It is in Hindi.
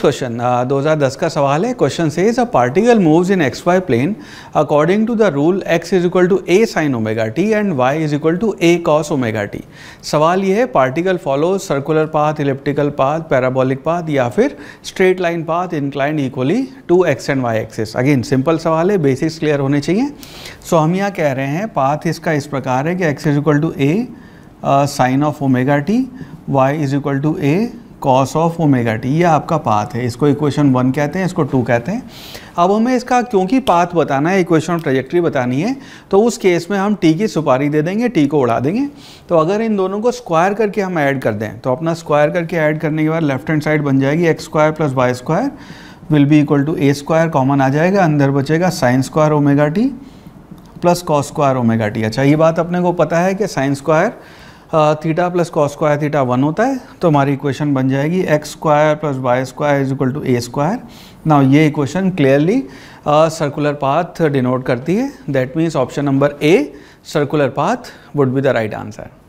क्वेश्चन uh, दो हज़ार दस का सवाल है क्वेश्चन से is a particle moves in X Y plane according to the rule X is equal to A sine omega T and Y is equal to A cos omega T सवाल यह है particle follow circular path elliptical path parabolic path या फिर straight line path inclined equally to X and Y axes again simple सवाल है बेसिक्स क्लियर होने चाहिए सो so, हम यहाँ कह रहे हैं पाथ इसका इस प्रकार है कि X is equal to A sine of omega T Y is equal to A cos of omega T ये आपका पाथ है इसको इक्वेशन वन कहते हैं इसको टू कहते हैं अब हमें इसका क्योंकि पाथ बताना है इक्वेशन ऑफ ट्रेजेक्ट्री बतानी है तो उस केस में हम टी की सुपारी दे देंगे टी को उड़ा देंगे तो अगर इन दोनों को स्क्वायर करके हम ऐड कर दें तो अपना स्क्वायर करके ऐड करने के बाद लेफ्ट हैंड साइड बन जाएगी X square plus Y square will be equal to A square common आ जाएगा अंदर बचेगा sines square omega T plus cos square omega T अच्छा ये बात अपने को पता है कि sines square theta plus cos square theta one होता है तो हमारी इक्वेशन बन जाएगी X square plus Y square is equal to A square now ये equation clearly circular path denote करती है that means option number A circular path would be the right answer